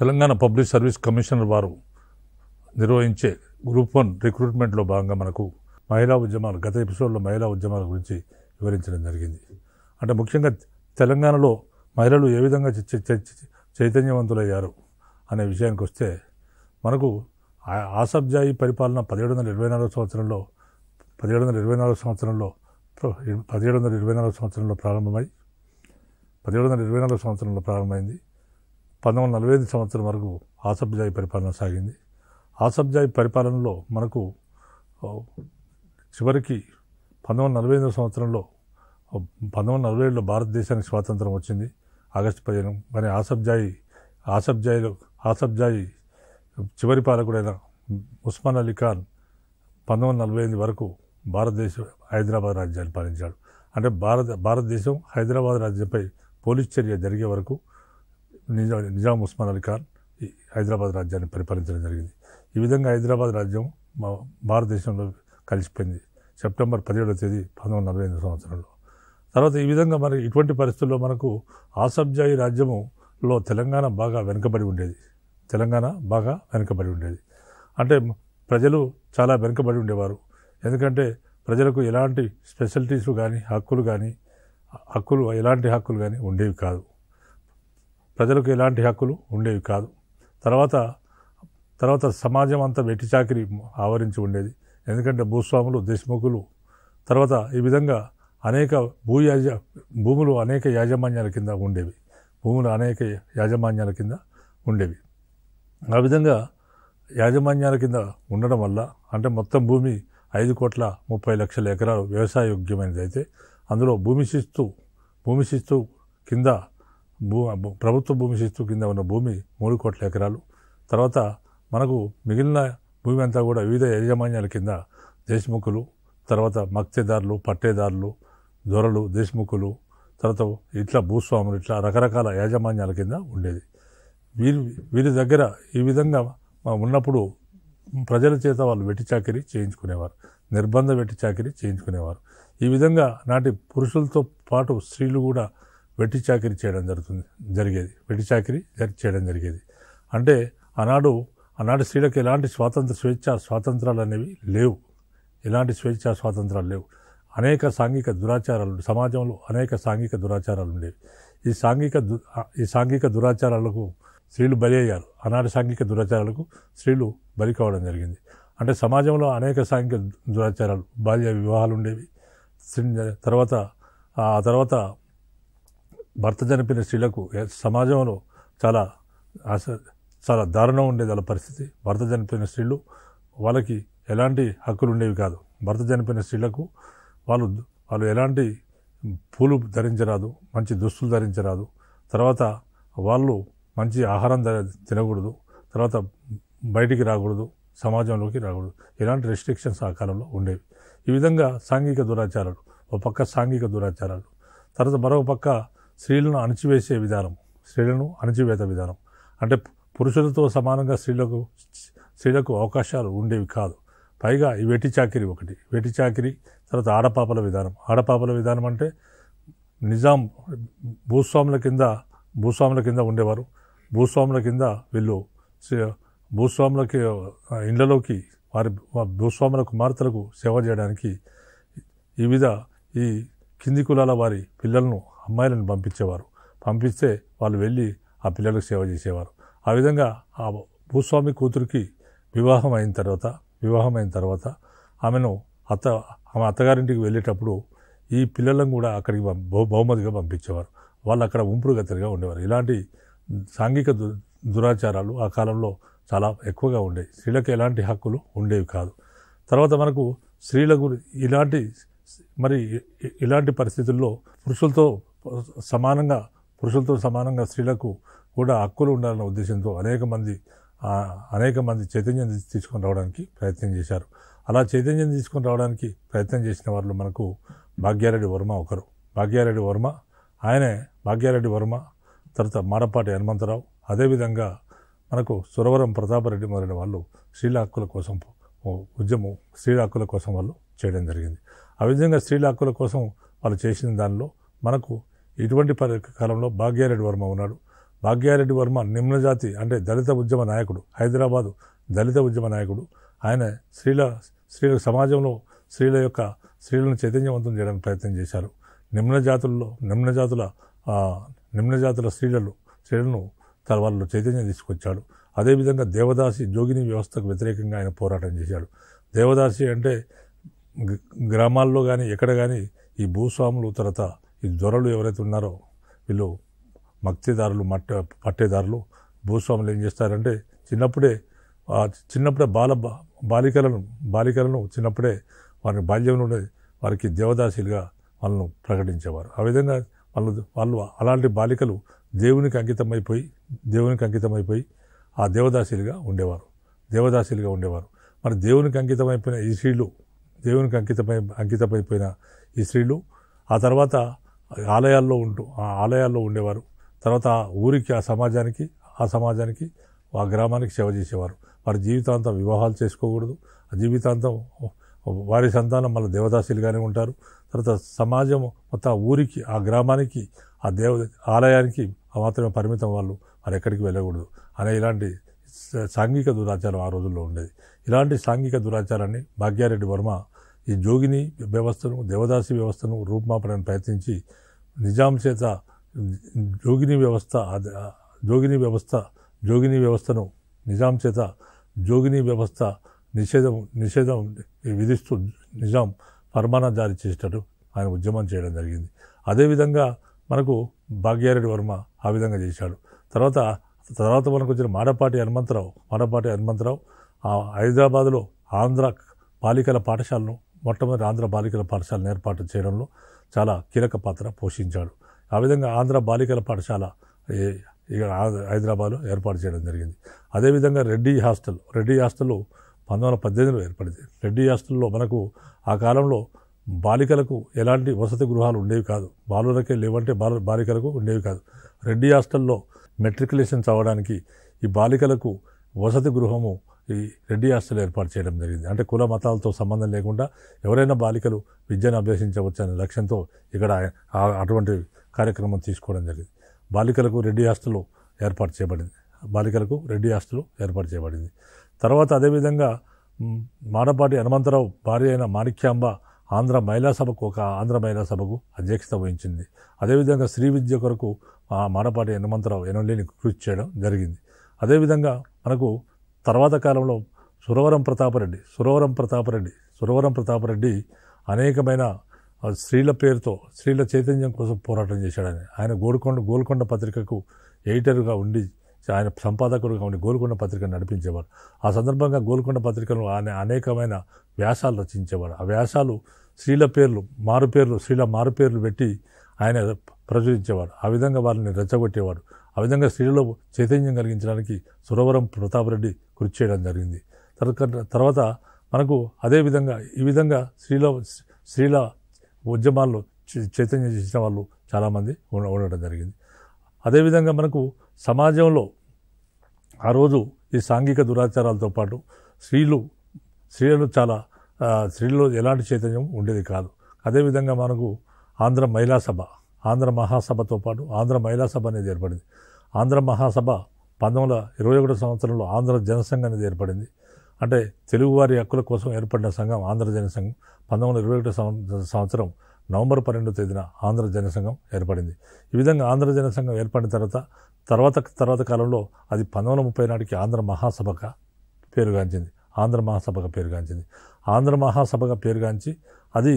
Telangana public service commissioner వారు నిర్వహించే group one రిక్రూట్మెంట్లో భాగంగా మనకు మహిళా ఉద్యమాలు గత ఎపిసోడ్లో మహిళా ఉద్యమాల గురించి వివరించడం జరిగింది అంటే ముఖ్యంగా తెలంగాణలో మహిళలు ఏ విధంగా చైతన్యవంతులయ్యారు అనే విషయానికి వస్తే మనకు ఆసబ్జాయి పరిపాలన పదిహేడు వందల ఇరవై నాలుగు సంవత్సరంలో పదిహేడు వందల ఇరవై నాలుగు సంవత్సరంలో పదిహేడు వందల ఇరవై నాలుగు సంవత్సరంలో ప్రారంభమై పదిహేడు వందల ఇరవై నాలుగు సంవత్సరంలో ప్రారంభమైంది పంతొమ్మిది వందల నలభై ఐదు సంవత్సరం వరకు ఆసబ్జాయి పరిపాలన సాగింది ఆసబ్జాయి పరిపాలనలో మనకు చివరికి పంతొమ్మిది వందల నలభై ఐదవ సంవత్సరంలో పంతొమ్మిది వందల నలభై ఏడులో భారతదేశానికి స్వాతంత్రం వచ్చింది ఆగస్టు పదిహేను కానీ ఆసబ్జాయి ఆసబ్జాయిలో ఆసబ్జాయి చివరి పాలకుడైన ఉస్మాన్ అలీ ఖాన్ పంతొమ్మిది వందల నలభై ఐదు వరకు భారతదేశం హైదరాబాద్ రాజ్యాన్ని పాలించాడు అంటే భారత భారతదేశం హైదరాబాద్ రాజ్యంపై పోలీస్ చర్య జరిగే వరకు నిజా నిజాం ఉస్మాన్ అలీ ఖాన్ హైదరాబాద్ రాజ్యాన్ని పరిపాలించడం జరిగింది ఈ విధంగా హైదరాబాద్ రాజ్యం మా భారతదేశంలో కలిసిపోయింది సెప్టెంబర్ పదిహేడవ తేదీ పంతొమ్మిది నలభై ఎనిమిది సంవత్సరంలో తర్వాత ఈ విధంగా మనకి ఇటువంటి పరిస్థితుల్లో మనకు ఆసబ్జాయి రాజ్యములో తెలంగాణ బాగా వెనుకబడి ఉండేది తెలంగాణ బాగా వెనుకబడి ఉండేది అంటే ప్రజలు చాలా వెనుకబడి ఉండేవారు ఎందుకంటే ప్రజలకు ఎలాంటి స్పెషాలిటీస్ కానీ హక్కులు కానీ హక్కులు ఎలాంటి హక్కులు కానీ ఉండేవి కాదు ప్రజలకు ఎలాంటి హక్కులు ఉండేవి కాదు తర్వాత తర్వాత సమాజం అంతా వెట్టి చాకిరి ఆవరించి ఉండేది ఎందుకంటే భూస్వాములు దేశముఖులు తర్వాత ఈ విధంగా అనేక భూ యాజ భూములు అనేక యాజమాన్యాల కింద ఉండేవి భూములు అనేక యాజమాన్యాల కింద ఉండేవి ఆ విధంగా యాజమాన్యాల కింద ఉండడం వల్ల అంటే మొత్తం భూమి ఐదు కోట్ల ముప్పై లక్షల ఎకరాలు వ్యవసాయ యోగ్యమైనది అయితే అందులో భూమి శిస్తు భూమి శిస్తు కింద భూ ప్రభుత్వ భూమి శిస్తు కింద ఉన్న భూమి మూడు కోట్ల ఎకరాలు తర్వాత మనకు మిగిలిన భూమి అంతా కూడా వివిధ యాజమాన్యాల కింద దేశముఖులు తర్వాత మక్తేదారులు పట్టేదారులు దొరలు దేశముఖులు తర్వాత ఇట్లా భూస్వాములు ఇట్లా రకరకాల యాజమాన్యాల కింద ఉండేది వీరి వీరి దగ్గర ఈ విధంగా ఉన్నప్పుడు ప్రజల చేత వాళ్ళు వెట్టి చాకరీ చేయించుకునేవారు నిర్బంధ వెట్టి చాకరీ చేయించుకునేవారు ఈ విధంగా నాటి పురుషులతో పాటు స్త్రీలు కూడా వెట్టి చాకరీ చేయడం జరుగుతుంది జరిగేది వెట్టి చాకరీ చేయడం జరిగేది అంటే ఆనాడు ఆనాడు స్త్రీలకు ఎలాంటి స్వాతంత్ర స్వేచ్ఛ స్వాతంత్రాలు అనేవి లేవు ఎలాంటి స్వేచ్ఛ స్వాతంత్రాలు లేవు అనేక సాంఘిక దురాచారాలు సమాజంలో అనేక సాంఘిక దురాచారాలు ఉండేవి ఈ సాంఘిక దు ఈ సాంఘిక దురాచారాలకు స్త్రీలు బలి అయ్యారు అనాటి సాంఘిక దురాచారాలకు స్త్రీలు బలి కావడం జరిగింది అంటే సమాజంలో అనేక సాంఘిక దురాచారాలు బాల్య వివాహాలు ఉండేవి తర్వాత ఆ తర్వాత భర్త చనిపోయిన స్త్రీలకు సమాజంలో చాలా ఆశ చాలా దారుణం ఉండేది వాళ్ళ పరిస్థితి భర్త చనిపోయిన స్త్రీలు వాళ్ళకి ఎలాంటి హక్కులు ఉండేవి కాదు భర్త చనిపోయిన స్త్రీలకు వాళ్ళు వాళ్ళు ఎలాంటి పూలు ధరించరాదు మంచి దుస్తులు ధరించరాదు తర్వాత వాళ్ళు మంచి ఆహారం తినకూడదు తర్వాత బయటికి రాకూడదు సమాజంలోకి రాకూడదు ఇలాంటి రెస్ట్రిక్షన్స్ ఆ కాలంలో ఉండేవి ఈ విధంగా సాంఘిక దురాచారాలు ఒక పక్క సాంఘిక దురాచారాలు తర్వాత మరొక పక్క స్త్రీలను అణచివేసే విధానం స్త్రీలను అణచివేత విధానం అంటే పురుషులతో సమానంగా స్త్రీలకు స్త్రీలకు అవకాశాలు ఉండేవి కాదు పైగా ఈ వెటి చాకిరి ఒకటి వెటి చాకిరి తర్వాత ఆడపాపల విధానం ఆడపాపల విధానం అంటే నిజాం భూస్వాముల కింద భూస్వాముల కింద ఉండేవారు భూస్వాముల కింద వీళ్ళు భూస్వాములకి ఇండ్లలోకి వారి భూస్వాముల కుమార్తెలకు సేవ చేయడానికి వివిధ ఈ కింది కులాల వారి పిల్లలను అమ్మాయిలను పంపించేవారు పంపిస్తే వాళ్ళు వెళ్ళి ఆ పిల్లలకు సేవ చేసేవారు ఆ విధంగా ఆ భూస్వామి కూతురికి వివాహం అయిన తర్వాత వివాహం అయిన తర్వాత ఆమెను అత్త ఆమె అత్తగారింటికి వెళ్ళేటప్పుడు ఈ పిల్లలను కూడా అక్కడికి బహుమతిగా పంపించేవారు వాళ్ళు అక్కడ ఉంపురుగతిగా ఉండేవారు ఇలాంటి సాంఘిక దురాచారాలు ఆ కాలంలో చాలా ఎక్కువగా ఉండేవి స్త్రీలకు ఎలాంటి హక్కులు ఉండేవి కాదు తర్వాత మనకు స్త్రీల గురి ఇలాంటి మరి ఇలాంటి పరిస్థితుల్లో పురుషులతో సమానంగా పురుషులతో సమానంగా స్త్రీలకు కూడా హక్కులు ఉండాలన్న ఉద్దేశంతో అనేక మంది అనేక మంది చైతన్యం తీసుకొని రావడానికి ప్రయత్నం చేశారు అలా చైతన్యం తీసుకొని రావడానికి ప్రయత్నం చేసిన వాళ్ళు మనకు భాగ్యారెడ్డి వర్మ ఒకరు భాగ్యారెడ్డి వర్మ ఆయనే భాగ్యారెడ్డి వర్మ తర్వాత మాడపాటి హనుమంతరావు అదేవిధంగా మనకు సురవరం ప్రతాపరెడ్డి మొదలైన వాళ్ళు స్త్రీల హక్కుల కోసం ఉద్యమం స్త్రీల హక్కుల కోసం వాళ్ళు చేయడం జరిగింది ఆ విధంగా స్త్రీల హక్కుల కోసం వాళ్ళు చేసిన దానిలో మనకు ఇటువంటి కాలంలో భాగ్యారెడ్డి వర్మ ఉన్నాడు భాగ్యారెడ్డి వర్మ నిమ్నజాతి అంటే దళిత ఉద్యమ నాయకుడు హైదరాబాదు దళిత ఉద్యమ నాయకుడు ఆయన స్త్రీల స్త్రీల సమాజంలో స్త్రీల యొక్క స్త్రీలను చైతన్యవంతం చేయడానికి ప్రయత్నం చేశారు నిమ్న జాతుల్లో నిమ్న జాతుల నిమ్న జాతుల స్త్రీలలో స్త్రీలను తన వాళ్ళు చైతన్యం తీసుకొచ్చాడు అదేవిధంగా దేవదాసి జోగిని వ్యవస్థకు వ్యతిరేకంగా ఆయన పోరాటం చేశాడు దేవదాసి అంటే గ్రామాల్లో కానీ ఎక్కడ కానీ ఈ భూస్వాములు తర్వాత ఈ దొరలు ఎవరైతే ఉన్నారో వీళ్ళు మక్తిదారులు మట్ట పట్టేదారులు భూస్వాములు ఏం చేస్తారంటే చిన్నప్పుడే చిన్నప్పుడే బాల బాలికలను బాలికలను చిన్నప్పుడే వారిని ఉండే వారికి దేవదాసులుగా వాళ్ళను ప్రకటించేవారు ఆ విధంగా వాళ్ళు వాళ్ళు అలాంటి బాలికలు దేవునికి అంకితమైపోయి దేవునికి అంకితమైపోయి ఆ దేవదాసులుగా ఉండేవారు దేవదాసులుగా ఉండేవారు మరి దేవునికి అంకితమైపోయిన ఈ స్త్రీలు దేవునికి అంకితమై అంకితమైపోయిన ఈ స్త్రీలు ఆ తర్వాత ఆలయాల్లో ఉంటూ ఆ ఆలయాల్లో ఉండేవారు తర్వాత ఊరికి ఆ సమాజానికి ఆ సమాజానికి ఆ గ్రామానికి సేవ చేసేవారు వారి జీవితాంతం వివాహాలు చేసుకోకూడదు ఆ జీవితాంతం వారి సంతానం మళ్ళీ దేవదాసులుగానే ఉంటారు తర్వాత సమాజం మొత్తం ఊరికి ఆ గ్రామానికి ఆ దేవ ఆలయానికి మాత్రమే పరిమితం వాళ్ళు వారు ఎక్కడికి వెళ్ళకూడదు అనే ఇలాంటి సాంఘిక దురాచారం ఆ రోజుల్లో ఉండేది ఇలాంటి సాంఘిక దురాచారాన్ని భాగ్యారెడ్డి వర్మ ఈ జోగిని వ్యవస్థను దేవదాసి వ్యవస్థను రూపమాపడానికి ప్రయత్నించి నిజాం చేత జోగిని వ్యవస్థ జోగిని వ్యవస్థ జోగిని వ్యవస్థను నిజాం చేత జోగిని వ్యవస్థ నిషేధం నిషేధం విధిస్తూ నిజాం ఫర్మానా జారీ చేసేటట్టు ఆయన ఉద్యమం చేయడం జరిగింది అదేవిధంగా మనకు భాగ్యారెడ్డి వర్మ ఆ విధంగా చేశాడు తర్వాత తర్వాత మనకు వచ్చిన మాడపాటి హనుమంతరావు మాడపాటి హనుమంతరావు హైదరాబాద్లో ఆంధ్ర పాలికల పాఠశాలను మొట్టమొదటి ఆంధ్ర బాలికల పాఠశాలను ఏర్పాటు చేయడంలో చాలా కీలక పాత్ర పోషించాడు ఆ విధంగా ఆంధ్ర బాలికల పాఠశాల ఇక హైదరాబాద్లో ఏర్పాటు చేయడం జరిగింది అదేవిధంగా రెడ్డి హాస్టల్ రెడ్డి హాస్టల్ పంతొమ్మిది వందల పద్దెనిమిదిలో ఏర్పడింది రెడ్డి హాస్టల్లో మనకు ఆ కాలంలో బాలికలకు ఎలాంటి వసతి గృహాలు ఉండేవి కాదు బాలులకే లేవంటే బాల బాలికలకు ఉండేవి కాదు రెడ్డి హాస్టల్లో మెట్రికులేషన్స్ అవ్వడానికి ఈ బాలికలకు వసతి గృహము ఈ రెడ్డి హాస్టల్ ఏర్పాటు చేయడం జరిగింది అంటే కుల మతాలతో సంబంధం లేకుండా ఎవరైనా బాలికలు విద్యను అనే లక్ష్యంతో ఇక్కడ అటువంటి కార్యక్రమం తీసుకోవడం జరిగింది బాలికలకు రెడ్డి ఆస్తులు ఏర్పాటు చేయబడింది బాలికలకు రెడ్డి ఆస్తులు ఏర్పాటు చేయబడింది తర్వాత అదేవిధంగా మాడపాటి హనుమంతరావు భార్య అయిన మాణిక్యాంబ ఆంధ్ర మహిళా సభకు ఒక ఆంధ్ర మహిళా సభకు అధ్యక్షత వహించింది అదేవిధంగా శ్రీ విద్య కొరకు మాడపాటి హనుమంతరావు ఎనలేని కృషి చేయడం జరిగింది అదేవిధంగా మనకు తర్వాత కాలంలో సురవరం ప్రతాపరెడ్డి సురవరం ప్రతాపరెడ్డి సురవరం ప్రతాపరెడ్డి అనేకమైన స్త్రీల పేరుతో స్త్రీల చైతన్యం కోసం పోరాటం చేశాడని ఆయన గోల్కొండ గోల్కొండ పత్రికకు ఎడిటర్గా ఉండి ఆయన సంపాదకుడుగా ఉండి గోల్కొండ పత్రికను నడిపించేవారు ఆ సందర్భంగా గోల్కొండ పత్రికను ఆయన అనేకమైన వ్యాసాలు రచించేవారు ఆ వ్యాసాలు స్త్రీల పేర్లు మారు పేర్లు స్త్రీల మారు పేర్లు పెట్టి ఆయన ప్రచురించేవారు ఆ విధంగా వారిని రెచ్చగొట్టేవారు ఆ విధంగా స్త్రీలలో చైతన్యం కలిగించడానికి సురవరం ప్రతాపరెడ్డి కృషి చేయడం జరిగింది తర్వాత మనకు అదేవిధంగా ఈ విధంగా స్త్రీల స్త్రీల ఉద్యమాల్లో చైతన్యం చేసిన వాళ్ళు చాలామంది ఉండడం జరిగింది అదేవిధంగా మనకు సమాజంలో ఆ రోజు ఈ సాంఘిక దురాచారాలతో పాటు స్త్రీలు స్త్రీలు చాలా స్త్రీలు ఎలాంటి చైతన్యం ఉండేది కాదు అదేవిధంగా మనకు ఆంధ్ర మహిళా సభ ఆంధ్ర మహాసభతో పాటు ఆంధ్ర మహిళా సభ అనేది ఏర్పడింది ఆంధ్ర మహాసభ పంతొమ్మిది వందల ఇరవై ఒకటో సంవత్సరంలో ఆంధ్ర జనసంఘం అనేది ఏర్పడింది అంటే తెలుగువారి హక్కుల కోసం ఏర్పడిన సంఘం ఆంధ్ర జనసంఘం పంతొమ్మిది వందల ఇరవై ఒకటో సంవత్సరం నవంబర్ పన్నెండో తేదీన ఆంధ్ర జనసంఘం ఏర్పడింది ఈ విధంగా ఆంధ్ర జనసంఘం ఏర్పడిన తర్వాత తర్వాత తర్వాత కాలంలో అది పంతొమ్మిది ముప్పై నాటికి ఆంధ్ర మహాసభగా పేరుగాంచింది ఆంధ్ర మహాసభగా పేరుగాంచింది ఆంధ్ర మహాసభగా పేరుగాంచి అది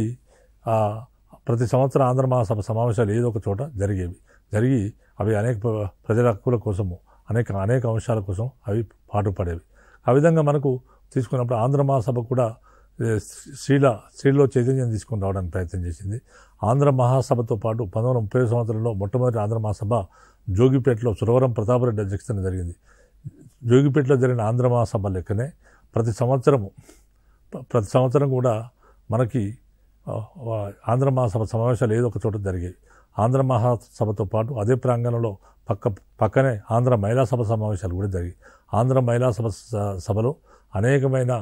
ప్రతి సంవత్సరం ఆంధ్ర మహాసభ సమావేశాలు ఏదో ఒక చోట జరిగేవి జరిగి అవి అనేక ప్రజల హక్కుల కోసము అనేక అనేక అంశాల కోసం అవి పాటుపడేవి ఆ విధంగా మనకు తీసుకున్నప్పుడు ఆంధ్ర మహాసభ కూడా శ్రీల శ్రీలో చైతన్యం తీసుకుని రావడానికి ప్రయత్నం చేసింది ఆంధ్ర మహాసభతో పాటు పంతొమ్మిది ముప్పై సంవత్సరంలో మొట్టమొదటి ఆంధ్ర మహాసభ జోగిపేటలో సురవరం ప్రతాపరెడ్డి అధ్యక్షతన జరిగింది జోగిపేటలో జరిగిన ఆంధ్ర మహాసభ లెక్కనే ప్రతి సంవత్సరము ప్రతి సంవత్సరం కూడా మనకి ఆంధ్ర మహాసభ సమావేశాలు ఏదో ఒక చోట జరిగాయి ఆంధ్ర మహాసభతో పాటు అదే ప్రాంగణంలో పక్క పక్కనే ఆంధ్ర మహిళా సభ సమావేశాలు కూడా జరిగాయి ఆంధ్ర మహిళా సభ సభలో అనేకమైన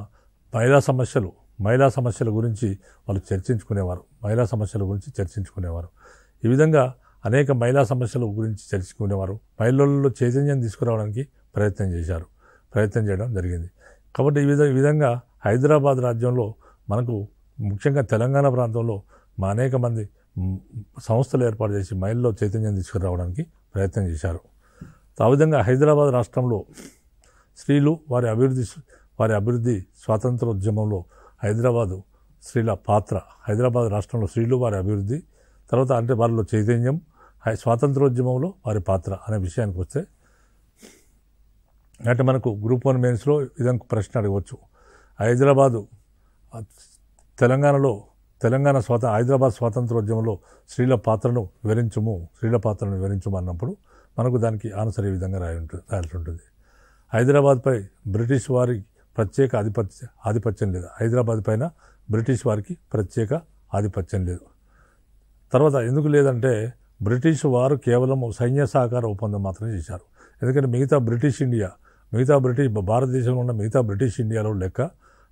మహిళా సమస్యలు మహిళా సమస్యల గురించి వాళ్ళు చర్చించుకునేవారు మహిళా సమస్యల గురించి చర్చించుకునేవారు ఈ విధంగా అనేక మహిళా సమస్యల గురించి చర్చించుకునేవారు మహిళల్లో చైతన్యం తీసుకురావడానికి ప్రయత్నం చేశారు ప్రయత్నం చేయడం జరిగింది కాబట్టి ఈ విధ విధంగా హైదరాబాద్ రాజ్యంలో మనకు ముఖ్యంగా తెలంగాణ ప్రాంతంలో అనేక మంది సంస్థలు ఏర్పాటు చేసి మైల్లో చైతన్యం తీసుకురావడానికి ప్రయత్నం చేశారు ఆ విధంగా హైదరాబాద్ రాష్ట్రంలో స్త్రీలు వారి అభివృద్ధి వారి అభివృద్ధి స్వాతంత్రోద్యమంలో హైదరాబాదు స్త్రీల పాత్ర హైదరాబాద్ రాష్ట్రంలో స్త్రీలు వారి అభివృద్ధి తర్వాత అంటే వారిలో చైతన్యం స్వాతంత్రోద్యమంలో వారి పాత్ర అనే విషయానికి వస్తే అంటే మనకు గ్రూప్ వన్ మెయిన్స్లో ఇదంక ప్రశ్న అడగవచ్చు హైదరాబాదు తెలంగాణలో తెలంగాణ స్వాత హైదరాబాద్ స్వాతంత్రోద్యమంలో స్త్రీల పాత్రను వివరించము స్త్రీల పాత్రను వివరించము అన్నప్పుడు మనకు దానికి ఆన్సర్ ఈ విధంగా రాయి ఉంటుంది రాయాల్సి ఉంటుంది హైదరాబాద్పై బ్రిటిష్ వారి ప్రత్యేక ఆధిపత్య ఆధిపత్యం లేదు హైదరాబాద్ పైన బ్రిటిష్ వారికి ప్రత్యేక ఆధిపత్యం లేదు తర్వాత ఎందుకు లేదంటే బ్రిటిష్ వారు కేవలం సైన్య సహకార ఒప్పందం మాత్రమే చేశారు ఎందుకంటే మిగతా బ్రిటిష్ ఇండియా మిగతా బ్రిటిష్ భారతదేశంలో ఉన్న మిగతా బ్రిటిష్ ఇండియాలో లెక్క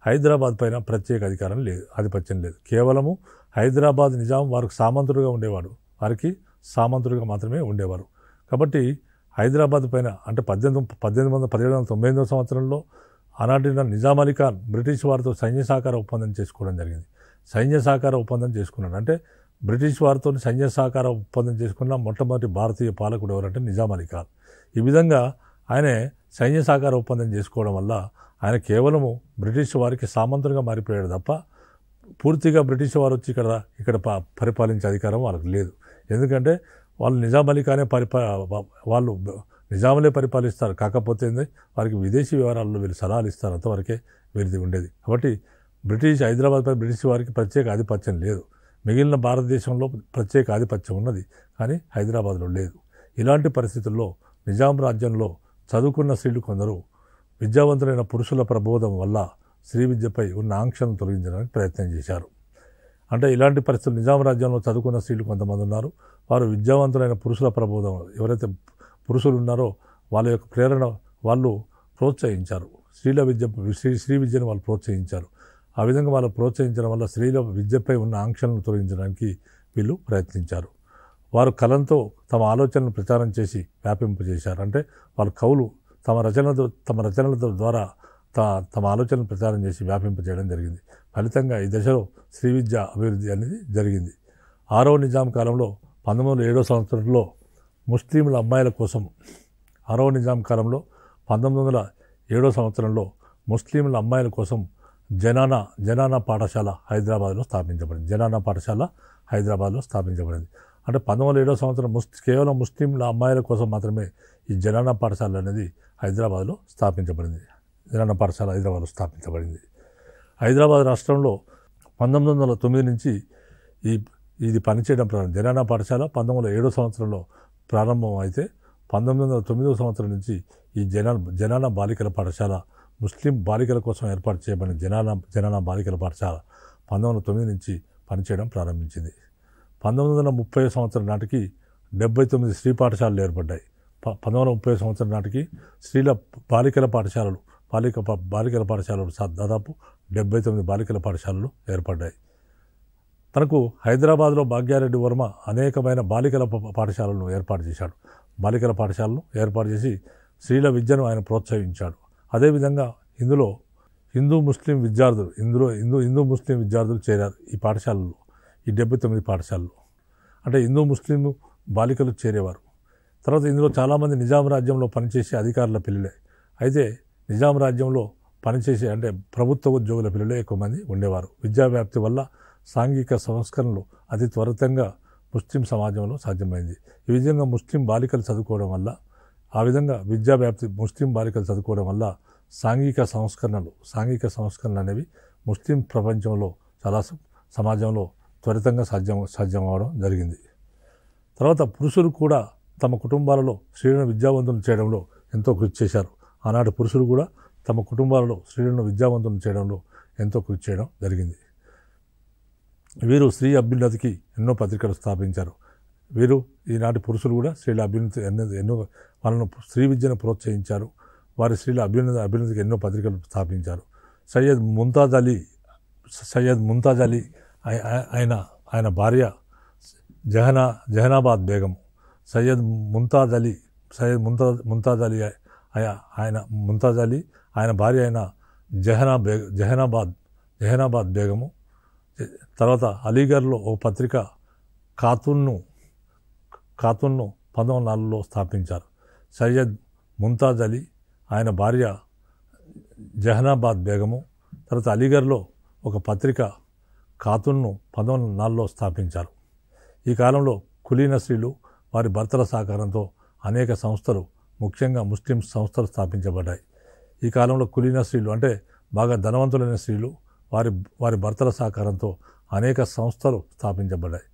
హైదరాబాద్ పైన ప్రత్యేక అధికారం లేదు ఆధిపత్యం లేదు కేవలము హైదరాబాద్ నిజాం వారికి సామంతుడుగా ఉండేవాడు వారికి సామంతుడుగా మాత్రమే ఉండేవారు కాబట్టి హైదరాబాద్ పైన అంటే పద్దెనిమిది పద్దెనిమిది వందల పదిహేడు వందల తొంభై ఎనిమిదో సంవత్సరంలో ఆనాటి నిజాం అలీ ఖాన్ బ్రిటిష్ వారితో సైన్య సహకార ఒప్పందం చేసుకోవడం జరిగింది సైన్య సహకార ఒప్పందం చేసుకున్నాడు అంటే బ్రిటిష్ వారితో సైన్య సహకార ఒప్పందం చేసుకున్న మొట్టమొదటి భారతీయ పాలకుడు ఎవరంటే నిజాం అలీ ఖాన్ ఈ విధంగా ఆయనే సైన్య సహకార ఒప్పందం చేసుకోవడం వల్ల ఆయన కేవలము బ్రిటిష్ వారికి సామంతులుగా మారిపోయాడు తప్ప పూర్తిగా బ్రిటిష్ వారు వచ్చి ఇక్కడ ఇక్కడ పరిపాలించే అధికారం వాళ్ళకి లేదు ఎందుకంటే వాళ్ళు నిజాం అలీకానే పరిపా వాళ్ళు నిజాములే పరిపాలిస్తారు కాకపోతే వారికి విదేశీ వ్యవహారాల్లో వీళ్ళు సలహాలు ఇస్తారు అంతవరకే వీరిది ఉండేది కాబట్టి బ్రిటిష్ హైదరాబాద్పై బ్రిటిష్ వారికి ప్రత్యేక ఆధిపత్యం లేదు మిగిలిన భారతదేశంలో ప్రత్యేక ఆధిపత్యం ఉన్నది కానీ హైదరాబాద్లో లేదు ఇలాంటి పరిస్థితుల్లో నిజాం రాజ్యంలో చదువుకున్న స్త్రీలు కొందరు విద్యావంతులైన పురుషుల ప్రబోధం వల్ల స్త్రీ విద్యపై ఉన్న ఆంక్షలను తొలగించడానికి ప్రయత్నం చేశారు అంటే ఇలాంటి పరిస్థితులు నిజాం రాజ్యంలో చదువుకున్న స్త్రీలు కొంతమంది ఉన్నారు వారు విద్యావంతులైన పురుషుల ప్రబోధం ఎవరైతే పురుషులు ఉన్నారో వాళ్ళ యొక్క ప్రేరణ వాళ్ళు ప్రోత్సహించారు స్త్రీల విద్య స్త్రీ స్త్రీ విద్యను వాళ్ళు ప్రోత్సహించారు ఆ విధంగా వాళ్ళు ప్రోత్సహించడం వల్ల స్త్రీల విద్యపై ఉన్న ఆంక్షలను తొలగించడానికి వీళ్ళు ప్రయత్నించారు వారు కలంతో తమ ఆలోచనను ప్రచారం చేసి వ్యాపింపజేశారు అంటే వాళ్ళ కవులు తమ రచనలతో తమ రచనల ద్వారా తమ ఆలోచనలు ప్రచారం చేసి వ్యాపింపచేయడం జరిగింది ఫలితంగా ఈ దశలో శ్రీ విద్య అభివృద్ధి అనేది జరిగింది ఆరో నిజాం కాలంలో పంతొమ్మిది వందల ఏడో సంవత్సరంలో ముస్లింల అమ్మాయిల కోసం ఆరో నిజాం కాలంలో పంతొమ్మిది వందల ఏడో సంవత్సరంలో ముస్లింల అమ్మాయిల కోసం జనానా జనానా పాఠశాల హైదరాబాద్లో స్థాపించబడింది జనానా పాఠశాల హైదరాబాద్లో స్థాపించబడింది అంటే పంతొమ్మిది వందల ఏడో సంవత్సరం ముస్ కేవలం ముస్లింల అమ్మాయిల కోసం మాత్రమే ఈ జనానా పాఠశాల అనేది హైదరాబాద్లో స్థాపించబడింది కిరాణా పాఠశాల హైదరాబాద్లో స్థాపించబడింది హైదరాబాద్ రాష్ట్రంలో పంతొమ్మిది వందల తొమ్మిది నుంచి ఈ ఇది పనిచేయడం ప్రారంభం కిరాణా పాఠశాల పంతొమ్మిది వందల ఏడో సంవత్సరంలో ప్రారంభం అయితే పంతొమ్మిది వందల తొమ్మిదో సంవత్సరం నుంచి ఈ జనా జనాన బాలికల పాఠశాల ముస్లిం బాలికల కోసం ఏర్పాటు చేయబడిన జనాన జనాన బాలికల పాఠశాల పంతొమ్మిది వందల తొమ్మిది నుంచి పనిచేయడం ప్రారంభించింది పంతొమ్మిది వందల ముప్పై సంవత్సరం నాటికి డెబ్బై తొమ్మిది స్త్రీ పాఠశాలలు ఏర్పడ్డాయి పంతొమ్మిది వందల ముప్పై సంవత్సరం నాటికి స్త్రీల బాలికల పాఠశాలలు బాలిక బాలికల పాఠశాలలు దాదాపు డెబ్బై తొమ్మిది బాలికల పాఠశాలలు ఏర్పడ్డాయి తనకు హైదరాబాద్లో భాగ్యారెడ్డి వర్మ అనేకమైన బాలికల పాఠశాలను ఏర్పాటు చేశాడు బాలికల పాఠశాలను ఏర్పాటు చేసి స్త్రీల విద్యను ఆయన ప్రోత్సహించాడు అదేవిధంగా ఇందులో హిందూ ముస్లిం విద్యార్థులు ఇందులో హిందూ హిందూ ముస్లిం విద్యార్థులు చేరారు ఈ పాఠశాలలో ఈ డెబ్బై తొమ్మిది పాఠశాలలో అంటే హిందూ ముస్లిం బాలికలు చేరేవారు తర్వాత ఇందులో చాలామంది నిజాం రాజ్యంలో పనిచేసే అధికారుల పిల్లలే అయితే నిజాం రాజ్యంలో పనిచేసే అంటే ప్రభుత్వ ఉద్యోగుల పిల్లలే ఎక్కువ మంది ఉండేవారు విద్యావ్యాప్తి వల్ల సాంఘిక సంస్కరణలు అతి త్వరితంగా ముస్లిం సమాజంలో సాధ్యమైంది ఈ విధంగా ముస్లిం బాలికలు చదువుకోవడం వల్ల ఆ విధంగా విద్యావ్యాప్తి ముస్లిం బాలికలు చదువుకోవడం వల్ల సాంఘిక సంస్కరణలు సాంఘిక సంస్కరణలు అనేవి ముస్లిం ప్రపంచంలో చాలా సమాజంలో త్వరితంగా సాధ్యం సాధ్యం జరిగింది తర్వాత పురుషులు కూడా తమ కుటుంబాలలో స్త్రీలను విద్యావంతులు చేయడంలో ఎంతో కృషి చేశారు ఆనాటి పురుషులు కూడా తమ కుటుంబాలలో స్త్రీలను విద్యావంతులు చేయడంలో ఎంతో కృషి చేయడం జరిగింది వీరు స్త్రీ అభ్యున్నతికి ఎన్నో పత్రికలు స్థాపించారు వీరు ఈనాటి పురుషులు కూడా స్త్రీల అభ్యున్నతి ఎన్నో వాళ్ళను స్త్రీ విద్యను ప్రోత్సహించారు వారి స్త్రీల అభ్యున్నతి అభ్యున్నతికి ఎన్నో పత్రికలు స్థాపించారు సయ్యద్ ముంతాజ్ అలీ సయ్యద్ ముంతాజ్ అలీ ఆయన ఆయన భార్య జహనా జహనాబాద్ బేగం సయ్యద్ ముంతాజ్ అలీ సయ్యద్ ముంతాజ్ ముంతాజ్ అలీ ఆయన ముంతాజ్ అలీ ఆయన భార్య అయిన జహనా బేగ జహనాబాద్ జహనాబాద్ బేగము తర్వాత అలీగఢ్లో ఓ పత్రిక ఖాతున్ను ఖాతున్ను పంతొమ్మిది వందల నాలుగులో స్థాపించారు సయ్యద్ ముంతాజ్ అలీ ఆయన భార్య జహనాబాద్ బేగము తర్వాత అలీగఢ్లో ఒక పత్రిక ఖాతున్ను పంతొమ్మిది వందల నాలుగులో స్థాపించారు ఈ కాలంలో కులీన స్త్రీలు వారి భర్తల సహకారంతో అనేక సంస్థలు ముఖ్యంగా ముస్లిం సంస్థలు స్థాపించబడ్డాయి ఈ కాలంలో కులీన స్త్రీలు అంటే బాగా ధనవంతులైన స్త్రీలు వారి వారి భర్తల సహకారంతో అనేక సంస్థలు స్థాపించబడ్డాయి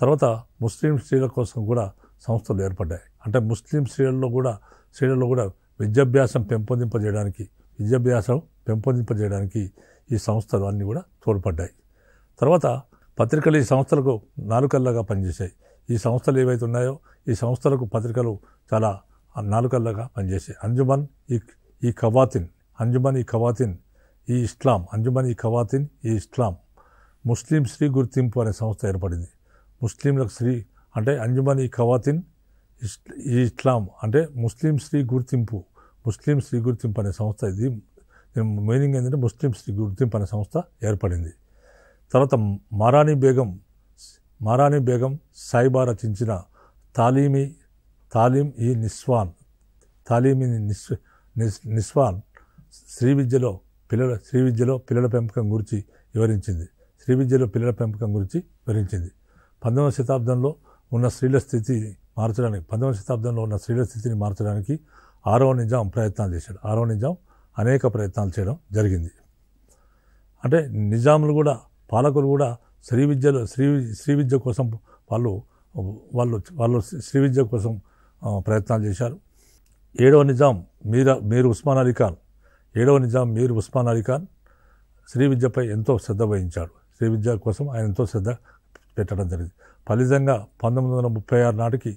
తర్వాత ముస్లిం స్త్రీల కోసం కూడా సంస్థలు ఏర్పడ్డాయి అంటే ముస్లిం స్త్రీలలో కూడా స్త్రీలలో కూడా విద్యాభ్యాసం పెంపొందింపజేయడానికి విద్యాభ్యాసం పెంపొందింపజేయడానికి ఈ సంస్థలు అన్నీ కూడా తోడ్పడ్డాయి తర్వాత పత్రికలు ఈ సంస్థలకు నాలుకల్లాగా పనిచేశాయి ఈ సంస్థలు ఏవైతే ఉన్నాయో ఈ సంస్థలకు పత్రికలు చాలా నాలుకల్లాగా పనిచేసాయి అంజుమన్ ఈ ఈ కవాతిన్ అంజుమన్ ఈ కవాతిన్ ఈ ఇస్లాం అంజుమన్ ఈ కవాతిన్ ఈ ఇస్లాం ముస్లిం స్త్రీ గుర్తింపు అనే సంస్థ ఏర్పడింది ముస్లింలకు స్త్రీ అంటే అంజుమన్ ఈ కవాతిన్ ఈ ఇస్లాం అంటే ముస్లిం స్త్రీ గుర్తింపు ముస్లిం స్త్రీ గుర్తింపు అనే సంస్థ ఇది మీనింగ్ ఏంటంటే ముస్లిం స్త్రీ గుర్తింపు అనే సంస్థ ఏర్పడింది తర్వాత మారాణి బేగం మారాణి బేగం సాయిబా రచించిన తాలీమి తాలీం ఈ నిస్వాన్ తాలీమి నిస్ నిస్వాన్ శ్రీ విద్యలో పిల్లల శ్రీ విద్యలో పిల్లల పెంపకం గురించి వివరించింది శ్రీ విద్యలో పిల్లల పెంపకం గురించి వివరించింది పంతొమ్మిదవ శతాబ్దంలో ఉన్న స్త్రీల స్థితి మార్చడానికి పంతొమ్మిదవ శతాబ్దంలో ఉన్న స్త్రీల స్థితిని మార్చడానికి ఆరవ నిజాం ప్రయత్నాలు చేశాడు ఆరవ నిజాం అనేక ప్రయత్నాలు చేయడం జరిగింది అంటే నిజాములు కూడా పాలకులు కూడా శ్రీ విద్యలో శ్రీ శ్రీ విద్య కోసం వాళ్ళు వాళ్ళు వాళ్ళు శ్రీ విద్య కోసం ప్రయత్నాలు చేశారు ఏడవ నిజాం మీరా మీరు ఉస్మాన్ అలీ ఖాన్ ఏడవ నిజాం మీరు ఉస్మాన్ అలీ ఖాన్ శ్రీ విద్యపై ఎంతో శ్రద్ధ వహించాడు శ్రీ విద్య కోసం ఆయన ఎంతో శ్రద్ధ పెట్టడం జరిగింది ఫలితంగా పంతొమ్మిది వందల ముప్పై ఆరు నాటికి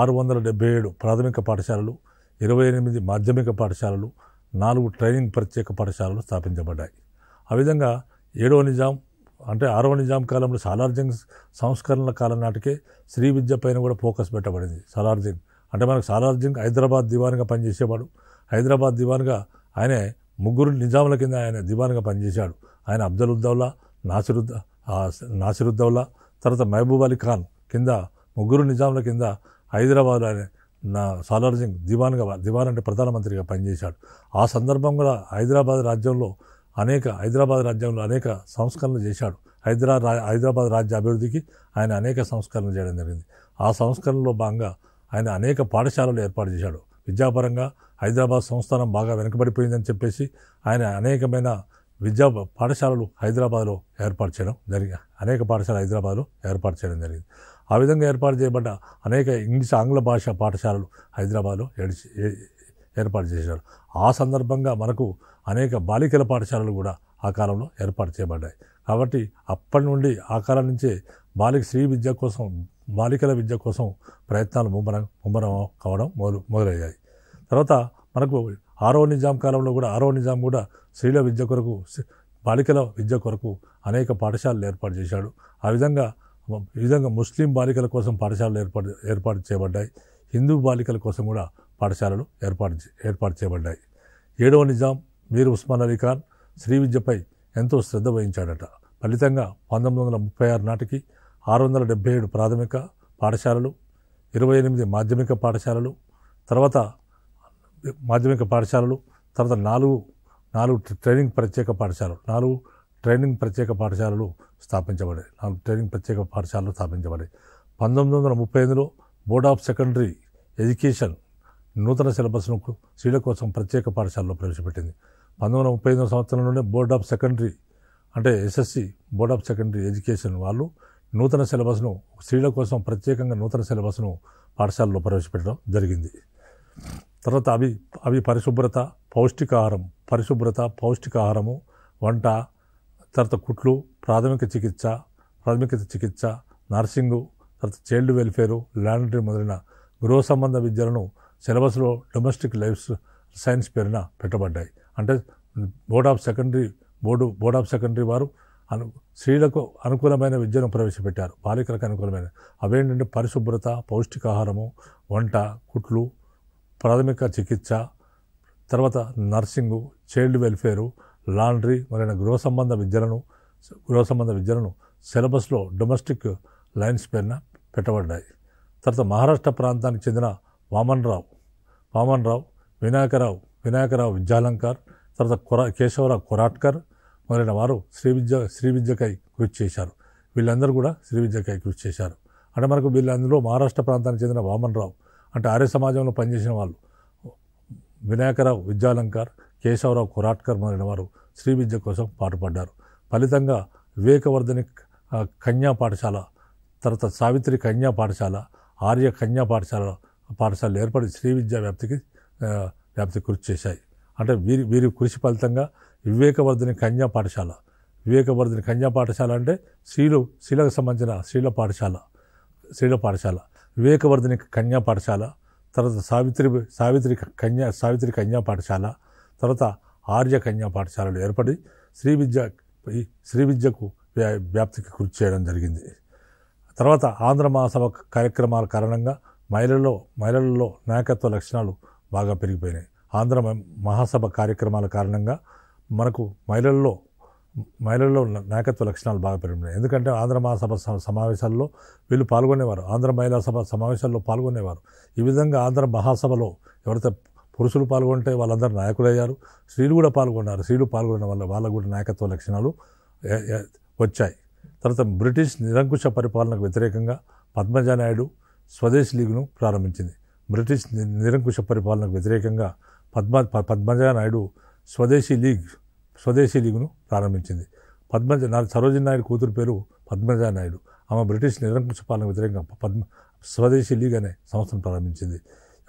ఆరు వందల డెబ్బై ఏడు ప్రాథమిక పాఠశాలలు ఇరవై ఎనిమిది మాధ్యమిక పాఠశాలలు నాలుగు ట్రైనింగ్ ప్రత్యేక పాఠశాలలు స్థాపించబడ్డాయి ఆ విధంగా ఏడవ నిజాం అంటే ఆరవ నిజాం కాలంలో సాలార్ జంగ్ సంస్కరణల కాలం నాటికే శ్రీ విద్య పైన కూడా ఫోకస్ పెట్టబడింది సాలార్ అంటే మనకు సాలార్ హైదరాబాద్ దివాన్గా పనిచేసేవాడు హైదరాబాద్ దివాన్గా ఆయనే ముగ్గురు నిజాముల కింద ఆయన దివాన్గా పనిచేశాడు ఆయన అబ్దుల్ ఉద్దౌలా నాసిరుద్ నాసిరుద్దౌలా తర్వాత మహబూబ్ అలీ ఖాన్ కింద ముగ్గురు నిజాముల కింద హైదరాబాద్ ఆయన నా సాలార్ దివాన్గా దివాన్ అంటే ప్రధానమంత్రిగా పనిచేశాడు ఆ సందర్భం కూడా హైదరాబాద్ రాజ్యంలో అనేక హైదరాబాద్ రాజ్యంలో అనేక సంస్కరణలు చేశాడు హైదరా హైదరాబాద్ రాజ్య అభివృద్ధికి ఆయన అనేక సంస్కరణలు చేయడం జరిగింది ఆ సంస్కరణలో భాగంగా ఆయన అనేక పాఠశాలలు ఏర్పాటు చేశాడు విద్యాపరంగా హైదరాబాద్ సంస్థానం బాగా వెనుకబడిపోయిందని చెప్పేసి ఆయన అనేకమైన విద్యా పాఠశాలలు హైదరాబాద్లో ఏర్పాటు చేయడం జరిగి అనేక పాఠశాల హైదరాబాద్లో ఏర్పాటు చేయడం జరిగింది ఆ విధంగా ఏర్పాటు చేయబడ్డ అనేక ఇంగ్లీష్ ఆంగ్ల భాష పాఠశాలలు హైదరాబాద్లో ఏర్పాటు చేశారు ఆ సందర్భంగా మనకు అనేక బాలికల పాఠశాలలు కూడా ఆ కాలంలో ఏర్పాటు చేయబడ్డాయి కాబట్టి అప్పటి నుండి ఆ కాలం నుంచే బాలిక స్త్రీ విద్య కోసం బాలికల విద్య కోసం ప్రయత్నాలు ముమ్మర ముమ్మరం కావడం మొదలు మొదలయ్యాయి తర్వాత మనకు ఆరో నిజాం కాలంలో కూడా ఆరో నిజాం కూడా స్త్రీల విద్య కొరకు బాలికల విద్య కొరకు అనేక పాఠశాలలు ఏర్పాటు చేశాడు ఆ విధంగా ఈ విధంగా ముస్లిం బాలికల కోసం పాఠశాలలు ఏర్పాటు ఏర్పాటు చేయబడ్డాయి హిందూ బాలికల కోసం కూడా పాఠశాలలు ఏర్పాటు ఏర్పాటు చేయబడ్డాయి ఏడవ నిజాం మీర్ ఉస్మాన్ అలీ ఖాన్ శ్రీ విద్యపై ఎంతో శ్రద్ధ వహించాడట ఫలితంగా పంతొమ్మిది వందల ముప్పై ఆరు నాటికి ఆరు వందల డెబ్బై ఏడు ప్రాథమిక పాఠశాలలు ఇరవై ఎనిమిది మాధ్యమిక పాఠశాలలు తర్వాత మాధ్యమిక పాఠశాలలు తర్వాత నాలుగు నాలుగు ట్రైనింగ్ ప్రత్యేక పాఠశాలలు నాలుగు ట్రైనింగ్ ప్రత్యేక పాఠశాలలు స్థాపించబడాయి నాలుగు ట్రైనింగ్ ప్రత్యేక పాఠశాలలు స్థాపించబడాయి పంతొమ్మిది వందల ముప్పై ఐదులో బోర్డ్ ఆఫ్ సెకండరీ ఎడ్యుకేషన్ నూతన సిలబస్ను స్త్రీల కోసం ప్రత్యేక పాఠశాలలో ప్రవేశపెట్టింది పంతొమ్మిది వందల ముప్పై ఎనిమిది నుండి బోర్డ్ ఆఫ్ సెకండరీ అంటే SSC board of secondary education వాళ్ళు నూతన సిలబస్ను స్త్రీల కోసం ప్రత్యేకంగా నూతన సిలబస్ను పాఠశాలలో ప్రవేశపెట్టడం జరిగింది తర్వాత అవి అవి పరిశుభ్రత పౌష్టికాహారం పరిశుభ్రత పౌష్టికాహారము వంట తర్వాత కుట్లు ప్రాథమిక చికిత్స ప్రాథమిక చికిత్స నర్సింగు తర్వాత చైల్డ్ వెల్ఫేరు ల్యాండ్రీ మొదలైన గృహ సంబంధ విద్యలను సిలబస్లో డొమెస్టిక్ లైఫ్స్ సైన్స్ పేరున పెట్టబడ్డాయి అంటే board of secondary board board of secondary వారు అను స్త్రీలకు అనుకూలమైన విద్యను ప్రవేశపెట్టారు బాలికలకు అనుకూలమైన అవేంటంటే పరిశుభ్రత పౌష్టికాహారము వంట కుట్లు ప్రాథమిక చికిత్స తర్వాత నర్సింగు చైల్డ్ వెల్ఫేరు లాండ్రీ మొదలైన గృహ సంబంధ విద్యలను గృహ సంబంధ విద్యలను సిలబస్లో డొమెస్టిక్ లైన్స్ పేరున పెట్టబడ్డాయి తర్వాత మహారాష్ట్ర ప్రాంతానికి చెందిన వామన్రావు వామన్రావు వినాయకరావు వినాయకరావు విద్యాలంకార్ తర్వాత కొరా కేశవరావు కొరాట్కర్ మొదలైన వారు శ్రీ విద్య శ్రీ విద్యకై కృషి చేశారు వీళ్ళందరూ కూడా శ్రీ విద్యకై కృషి చేశారు అంటే మనకు వీళ్ళందరూ మహారాష్ట్ర ప్రాంతానికి చెందిన వామన్రావు అంటే ఆర్య సమాజంలో పనిచేసిన వాళ్ళు వినాయకరావు విద్యాలంకార్ కేశవరావు కొరాట్కర్ మొదలైన వారు శ్రీ విద్య కోసం పాటుపడ్డారు ఫలితంగా వివేకవర్ధని కన్యా పాఠశాల తర్వాత సావిత్రి కన్యా పాఠశాల ఆర్య కన్యా పాఠశాల పాఠశాలలు ఏర్పడి శ్రీ విద్యా వ్యాప్తికి వ్యాప్తి కృషి చేశాయి అంటే వీరి వీరి కృషి ఫలితంగా వివేకవర్ధని కన్యా పాఠశాల వివేకవర్ధని కన్యా పాఠశాల అంటే స్త్రీలు స్త్రీలకు సంబంధించిన స్త్రీల పాఠశాల స్త్రీల పాఠశాల వివేకవర్ధని కన్యా పాఠశాల తర్వాత సావిత్రి సావిత్రి కన్యా సావిత్రి కన్యా పాఠశాల తర్వాత ఆర్య కన్యా పాఠశాలలు ఏర్పడి స్త్రీ విద్య స్త్రీ విద్యకు వ్యాప్తికి కృషి చేయడం జరిగింది తర్వాత ఆంధ్ర మహాసభ కార్యక్రమాల కారణంగా మహిళల్లో మహిళల్లో నాయకత్వ లక్షణాలు బాగా పెరిగిపోయినాయి ఆంధ్ర మహాసభ కార్యక్రమాల కారణంగా మనకు మహిళల్లో మహిళల్లో నాయకత్వ లక్షణాలు బాగా పెరిగినాయి ఎందుకంటే ఆంధ్ర మహాసభ సమావేశాల్లో వీళ్ళు పాల్గొనేవారు ఆంధ్ర మహిళా సభ సమావేశాల్లో పాల్గొనేవారు ఈ విధంగా ఆంధ్ర మహాసభలో ఎవరైతే పురుషులు పాల్గొంటే వాళ్ళందరూ నాయకులయ్యారు స్త్రీలు కూడా పాల్గొన్నారు స్త్రీలు పాల్గొన్న వల్ల వాళ్ళకు కూడా నాయకత్వ లక్షణాలు వచ్చాయి తర్వాత బ్రిటిష్ నిరంకుశ పరిపాలనకు వ్యతిరేకంగా నాయుడు స్వదేశ్ లీగ్ను ప్రారంభించింది బ్రిటిష్ నిరంకుశ పరిపాలనకు వ్యతిరేకంగా పద్మ పద్మజ నాయుడు స్వదేశీ లీగ్ స్వదేశీ లీగ్ను ప్రారంభించింది పద్మజ సరోజిని నాయుడు కూతురు పేరు పద్మజ నాయుడు ఆమె బ్రిటిష్ నిరంకుశ పాలన వ్యతిరేకంగా పద్మ స్వదేశీ లీగ్ అనే సంస్థను ప్రారంభించింది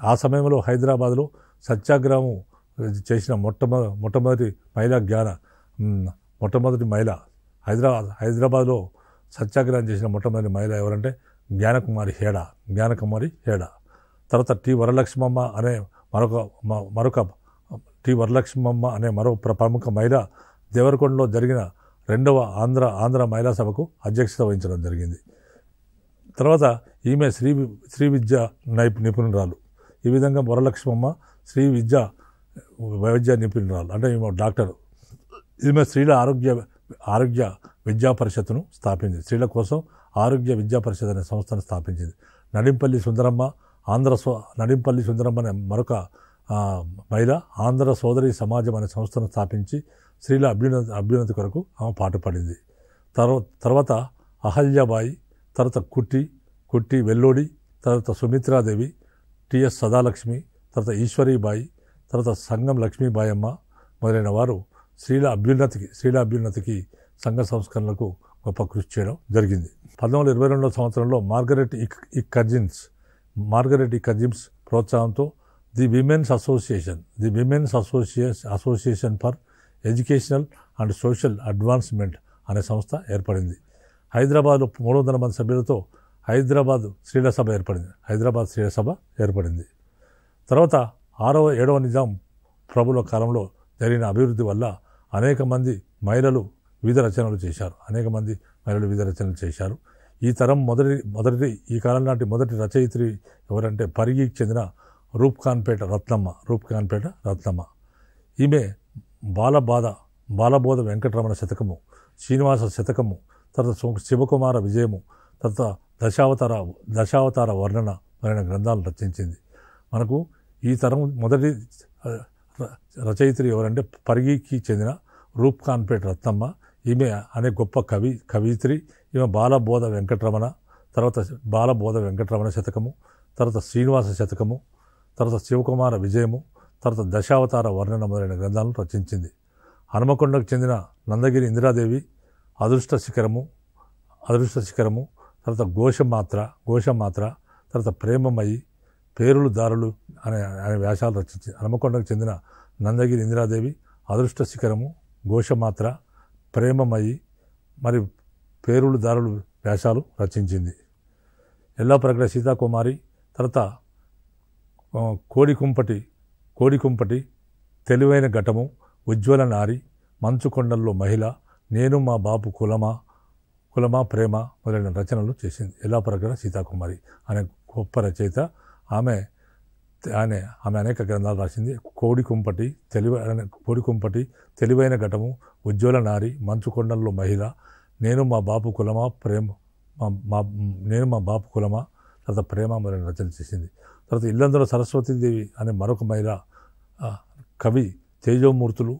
ఆ సమయంలో హైదరాబాద్లో సత్యాగ్రహం చేసిన మొట్టమొద మొట్టమొదటి మహిళా జ్ఞాన మొట్టమొదటి మహిళ హైదరాబాద్ హైదరాబాద్లో సత్యాగ్రహం చేసిన మొట్టమొదటి మహిళ ఎవరంటే జ్ఞానకుమారి హేడ జ్ఞానకుమారి హేడ తర్వాత టి వరలక్ష్మమ్మ అనే మరొక మరొక టి వరలక్ష్మమ్మ అనే మరో ప్రముఖ మహిళ దేవరకొండలో జరిగిన రెండవ ఆంధ్ర ఆంధ్ర మహిళా సభకు అధ్యక్షత వహించడం జరిగింది తర్వాత ఈమె శ్రీ శ్రీ విద్య నైపు నిపుణురాలు ఈ విధంగా వరలక్ష్మమ్మ శ్రీ విద్య వైద్య నిపుణురాలు అంటే ఈమె డాక్టర్ ఈమె స్త్రీల ఆరోగ్య ఆరోగ్య విద్యా పరిషత్తును స్థాపించింది స్త్రీల కోసం ఆరోగ్య విద్యా పరిషత్ అనే సంస్థను స్థాపించింది నడింపల్లి సుందరమ్మ ఆంధ్ర సో నడింపల్లి సుందరమ్మ అనే మరొక మహిళ ఆంధ్ర సోదరి సమాజం అనే సంస్థను స్థాపించి స్త్రీల అభ్యున్నతి అభ్యున్నతి కొరకు ఆమె పాటుపడింది తర్వాత తర్వాత అహల్యాబాయి తర్వాత కుట్టి కుట్టి వెల్లోడి తర్వాత సుమిత్రాదేవి టిఎస్ సదాలక్ష్మి తర్వాత ఈశ్వరీబాయి తర్వాత సంగం లక్ష్మీబాయమ్మ మొదలైన వారు స్త్రీల అభ్యున్నతికి స్త్రీల అభ్యున్నతికి సంఘ సంస్కరణలకు గొప్ప కృషి చేయడం జరిగింది పంతొమ్మిది ఇరవై రెండవ సంవత్సరంలో మార్గరెట్ ఇక్ ఇక్ కజిన్స్ మార్గరెట్ ఇక్ కజిన్స్ ప్రోత్సాహంతో the women's association the women's association association for educational and social advancement అనే సంస్థ ఏర్పడింది హైదరాబాద్లో మూడు వందల మంది సభ్యులతో హైదరాబాద్ శ్రీల సభ ఏర్పడింది హైదరాబాద్ శ్రీల సభ ఏర్పడింది తర్వాత ఆరవ ఏడవ నిజాం ప్రభుల కాలంలో జరిగిన అభివృద్ధి వల్ల అనేక మంది మహిళలు వివిధ రచనలు చేశారు అనేక మంది మహిళలు వివిధ రచనలు చేశారు ఈ తరం మొదటి మొదటి ఈ కాలం నాటి మొదటి రచయిత్రి ఎవరంటే పరిగికి చెందిన రూప్ఖాన్పేట రత్నమ్మ రూప్ఖాన్పేట రత్నమ్మ ఈమె బాలబాధ బాలబోధ వెంకటరమణ శతకము శ్రీనివాస శతకము తర్వాత శివకుమార విజయము తర్వాత దశావతార దశావతార వర్ణన మరిన గ్రంథాలు రచించింది మనకు ఈ తరం మొదటి రచయిత్రి ఎవరంటే పరిగికి చెందిన రూప్ఖాన్పేట రత్నమ్మ ఈమె అనే గొప్ప కవి కవిత్రి ఈమె బాలబోధ వెంకటరమణ తర్వాత బాలబోధ వెంకటరమణ శతకము తర్వాత శ్రీనివాస శతకము తర్వాత శివకుమార విజయము తర్వాత దశావతార వర్ణన మొదలైన గ్రంథాలను రచించింది హనుమకొండకు చెందిన నందగిరి ఇందిరాదేవి అదృష్ట శిఖరము అదృష్ట శిఖరము తర్వాత ఘోషమాత్ర ఘోషమాత్ర తర్వాత ప్రేమమయి పేరులు దారులు అనే అనే వ్యాసాలు రచించింది హనుమకొండకు చెందిన నందగిరి ఇందిరాదేవి అదృష్ట శిఖరము ఘోషమాత్ర ప్రేమమయి మరి పేరులు దారులు వ్యాసాలు రచించింది ఎల్లా ప్రకట సీతాకుమారి తర్వాత కోడికుంపటి కోడికుంపటి తెలివైన ఘటము ఉజ్వల నారి మంచుకొండల్లో మహిళ నేను మా బాపు కులమా కులమా ప్రేమ మొదలైన రచనలు చేసింది ఎలా ప్రకటన సీతాకుమారి అనే గొప్ప రచయిత ఆమె ఆయన ఆమె అనేక గ్రంథాలు రాసింది కోడి కుంపటి తెలివైన కోడి కుంపటి తెలివైన ఘటము ఉజ్వల నారి మంచు కొండల్లో మహిళ నేను మా బాపు కులమా ప్రేమ మా నేను మా బాపు కులమా తర్వాత ప్రేమ మరి రచన చేసింది తర్వాత ఇల్లందరూ సరస్వతీదేవి అనే మరొక మహిళ కవి తేజోమూర్తులు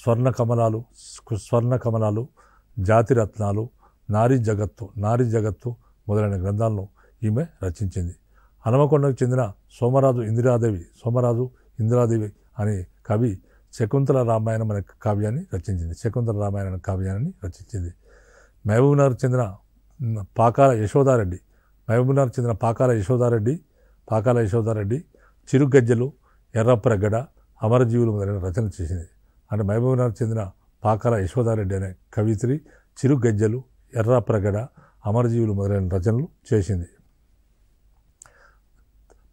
స్వర్ణ కమలాలు స్వర్ణ కమలాలు జాతిరత్నాలు నారీ జగత్తు నారీ జగత్తు మొదలైన గ్రంథాలను ఈమె రచించింది హనుమకొండకు చెందిన సోమరాజు ఇందిరాదేవి సోమరాజు ఇందిరాదేవి అనే కవి శకుంతల రామాయణం అనే కావ్యాన్ని రచించింది శకుంతల రామాయణం అనే కావ్యాన్ని రచించింది మహబూబ్నగర్ చెందిన పాకాల యశోదారెడ్డి మహబూబ్నగర్ చెందిన పాకాల యశోదారెడ్డి పాకాల యశోదారెడ్డి చిరుగజ్జలు ఎర్రప్రగడ అమరజీవులు మొదలైన రచన చేసింది అంటే మహబూబ్నగర్ చెందిన పాకాల యశోదారెడ్డి అనే కవిత్రి చిరుగజ్జలు ఎర్రప్రగడ అమరజీవులు మొదలైన రచనలు చేసింది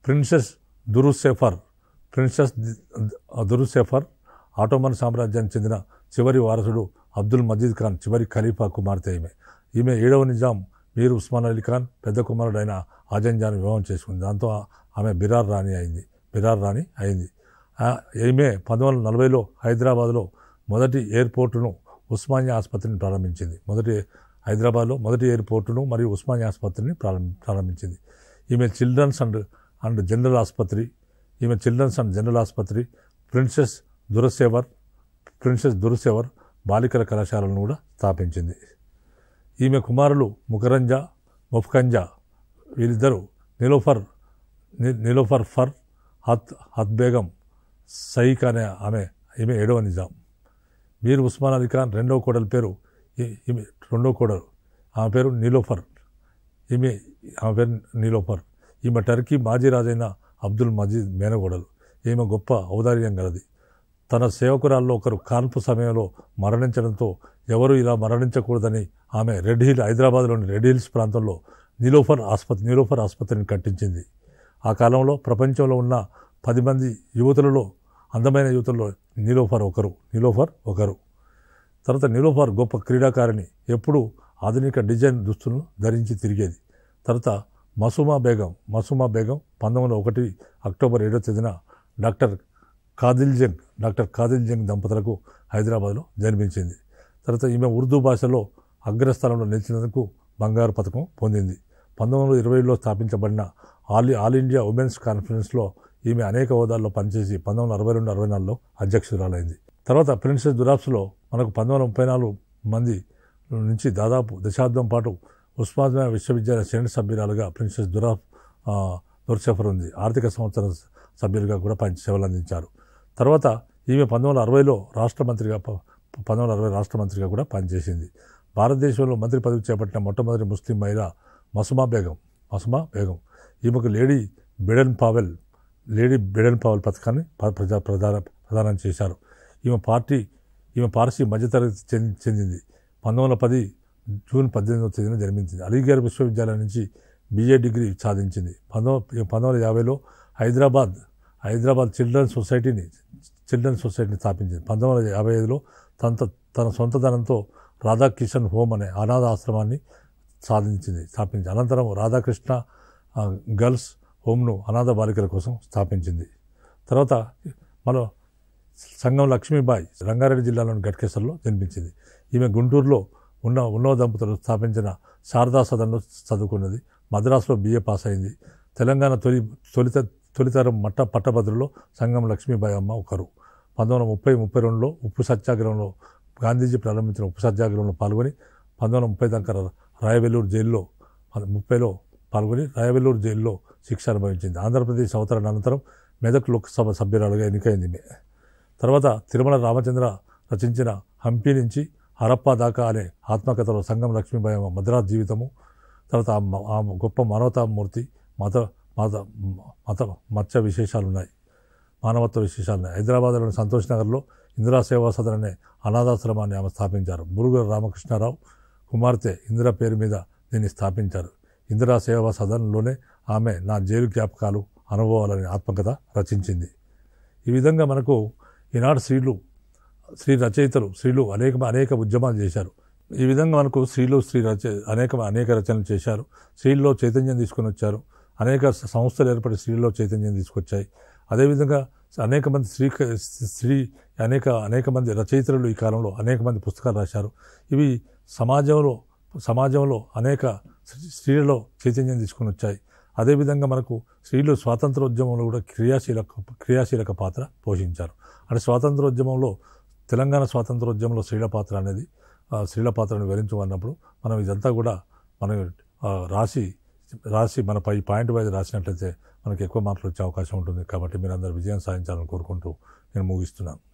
ప్రిన్సెస్ దురుసెఫర్ ప్రిన్సెస్ దురుసెఫర్ ఆటోమన్ సామ్రాజ్యానికి చెందిన చివరి వారసుడు అబ్దుల్ మజీద్ ఖాన్ చివరి ఖలీఫా కుమార్తె ఈమె ఈమె ఏడవ నిజాం మీర్ ఉస్మాన్ అలీ ఖాన్ పెద్ద కుమారుడైన ఆజంజాను వివాహం చేసుకుంది దాంతో ఆమె బిరార్ రాణి అయింది బిరార్ రాణి అయింది ఈమె పంతొమ్మిది వందల నలభైలో హైదరాబాద్లో మొదటి ఎయిర్పోర్టును ఉస్మానియా ఆసుపత్రిని ప్రారంభించింది మొదటి హైదరాబాద్లో మొదటి ఎయిర్పోర్టును మరియు ఉస్మానియా ఆసుపత్రిని ప్రారంభించింది ఈమె చిల్డ్రన్స్ అండ్ అండ్ జనరల్ ఆసుపత్రి ఈమె చిల్డ్రన్స్ అండ్ జనరల్ ఆసుపత్రి ప్రిన్సెస్ దురసేవర్ ప్రిన్సెస్ దురసేవర్ బాలికల కళాశాలను కూడా స్థాపించింది ఈమె కుమారులు ముఖరంజా ముఫ్కంజ వీరిద్దరూ నిలోఫర్ నిలోఫర్ ఫర్ హత్ హత్ బేగం సైక్ అనే ఆమె ఈమె ఏడవ నిజాం మీర్ ఉస్మాన్ అలీ ఖాన్ రెండవ కోడల పేరు ఈమె రెండవ కోడలు ఆమె పేరు నిలోఫర్ ఈమె ఆమె పేరు నీలోఫర్ ఈమె టర్కీ మాజీ రాజైన అబ్దుల్ మజీద్ మేనగోడలు ఈమె గొప్ప ఔదార్యం గలది తన సేవకురాల్లో ఒకరు కాన్పు సమయంలో మరణించడంతో ఎవరు ఇలా మరణించకూడదని ఆమె రెడ్ హిల్ హైదరాబాద్లోని రెడ్ హిల్స్ ప్రాంతంలో నిలోఫర్ ఆసుపత్రి నిలోఫర్ ఆసుపత్రిని కట్టించింది ఆ కాలంలో ప్రపంచంలో ఉన్న పది మంది యువతులలో అందమైన యువతుల్లో నిలోఫర్ ఒకరు నిలోఫర్ ఒకరు తర్వాత నిలోఫర్ గొప్ప క్రీడాకారిణి ఎప్పుడూ ఆధునిక డిజైన్ దుస్తులను ధరించి తిరిగేది తర్వాత మసుమా బేగం మసుమా బేగం పంతొమ్మిది ఒకటి అక్టోబర్ ఏడో తేదీన డాక్టర్ జంగ్ డాక్టర్ జంగ్ దంపతులకు హైదరాబాద్లో జన్మించింది తర్వాత ఈమె ఉర్దూ భాషలో అగ్రస్థానంలో నిలిచినందుకు బంగారు పథకం పొందింది పంతొమ్మిది వందల ఇరవైలో స్థాపించబడిన ఆల్ ఆల్ ఇండియా ఉమెన్స్ కాన్ఫరెన్స్లో ఈమె అనేక హోదాల్లో పనిచేసి పంతొమ్మిది వందల అరవై రెండు అరవై నాలుగులో అధ్యక్షురాలైంది తర్వాత ప్రిన్సెస్ దురాప్స్లో మనకు పంతొమ్మిది వందల ముప్పై నాలుగు మంది నుంచి దాదాపు దశాబ్దం పాటు ఉస్మానియా విశ్వవిద్యాలయ సెనెట్ సభ్యురాలుగా ప్రిన్సెస్ దురా నూర్సఫర్ ఉంది ఆర్థిక సంవత్సరం సభ్యులుగా కూడా పని సేవలు అందించారు తర్వాత ఈమె పంతొమ్మిది వందల అరవైలో రాష్ట్ర మంత్రిగా పంతొమ్మిది వందల అరవై రాష్ట్ర మంత్రిగా కూడా పనిచేసింది భారతదేశంలో మంత్రి పదవి చేపట్టిన మొట్టమొదటి ముస్లిం మహిళ మసుమా బేగం మసుమా బేగం ఈమెకు lady Baden Powell lady Baden Powell పథకాన్ని ప్రజా ప్రధాన ప్రదానం చేశారు ఈమె పార్టీ ఈమె పార్సీ మధ్యతరగతి చెంది చెందింది పంతొమ్మిది వందల పది జూన్ పద్దెనిమిదవ తేదీన జన్మించింది అలీగర్ విశ్వవిద్యాలయం నుంచి బీఏ డిగ్రీ సాధించింది పంతొమ్మిది పంతొమ్మిది యాభైలో హైదరాబాద్ హైదరాబాద్ చిల్డ్రన్ సొసైటీని చిల్డ్రన్ సొసైటీని స్థాపించింది పంతొమ్మిది వందల యాభై ఐదులో తన తన సొంత ధనంతో రాధాకిషన్ హోమ్ అనే అనాథ ఆశ్రమాన్ని సాధించింది స్థాపించి అనంతరం రాధాకృష్ణ గర్ల్స్ హోమ్ను అనాథ బాలికల కోసం స్థాపించింది తర్వాత మన సంఘం లక్ష్మీబాయి రంగారెడ్డి జిల్లాలోని గట్కేశ్వర్లో జన్మించింది ఈమె గుంటూరులో ఉన్న ఉన్నో దంపతులు స్థాపించిన శారదా సదన్లో చదువుకున్నది మద్రాసులో బిఏ పాస్ అయింది తెలంగాణ తొలి తొలిత తొలితరం మట్ట పట్టభద్రులో సంగం లక్ష్మీబాయి అమ్మ ఒకరు పంతొమ్మిది వందల ముప్పై ముప్పై రెండులో ఉప్పు సత్యాగ్రహంలో గాంధీజీ ప్రారంభించిన ఉప్పు సత్యాగ్రహంలో పాల్గొని పంతొమ్మిది వందల ముప్పై దాకా రాయవెల్లూరు జైల్లో ముప్పైలో పాల్గొని రాయవెల్లూరు జైల్లో శిక్ష అనుభవించింది ఆంధ్రప్రదేశ్ అవతరణ అనంతరం మెదక్ లోక్సభ సభ్యురాలుగా ఎన్నికైంది తర్వాత తిరుమల రామచంద్ర రచించిన హంపీ నుంచి హరప్ప దాకా అనే ఆత్మకథలో సంగం లక్ష్మీబాయి మద్రాస్ జీవితము తర్వాత ఆ గొప్ప మానవతామూర్తి మత మత మత మత్స్య విశేషాలు ఉన్నాయి మానవత్వ విశేషాలు ఉన్నాయి హైదరాబాద్లోని సంతోష్ నగర్లో ఇందిరా సేవా సదన్ అనే అనాథాశ్రమాన్ని ఆమె స్థాపించారు బురుగుల రామకృష్ణారావు కుమార్తె ఇందిర పేరు మీద దీన్ని స్థాపించారు ఇందిరా సేవా సదన్లోనే ఆమె నా జైలు జ్ఞాపకాలు అనుభవాలనే ఆత్మకథ రచించింది ఈ విధంగా మనకు ఈనాడు స్త్రీలు స్త్రీ రచయితలు స్త్రీలు అనేక అనేక ఉద్యమాలు చేశారు ఈ విధంగా మనకు స్త్రీలు స్త్రీ రచ అనేక అనేక రచనలు చేశారు స్త్రీల్లో చైతన్యం తీసుకొని వచ్చారు అనేక సంస్థలు ఏర్పడి స్త్రీల్లో చైతన్యం తీసుకొచ్చాయి అదేవిధంగా అనేక మంది స్త్రీ స్త్రీ అనేక అనేక మంది రచయితలు ఈ కాలంలో అనేక మంది పుస్తకాలు రాశారు ఇవి సమాజంలో సమాజంలో అనేక స్త్రీలలో చైతన్యం తీసుకుని వచ్చాయి అదేవిధంగా మనకు స్త్రీలు స్వాతంత్రోద్యమంలో కూడా క్రియాశీలక క్రియాశీలక పాత్ర పోషించారు అంటే స్వాతంత్రోద్యమంలో తెలంగాణ స్వాతంత్రోద్యమంలో స్త్రీల పాత్ర అనేది స్త్రీల పాత్రను వివరించమన్నప్పుడు మనం ఇదంతా కూడా మనం రాసి రాసి మన పై పాయింట్ వైజ్ రాసినట్లయితే మనకు ఎక్కువ మార్కులు వచ్చే అవకాశం ఉంటుంది కాబట్టి మీరందరూ విజయం సాధించాలని కోరుకుంటూ నేను ముగిస్తున్నాను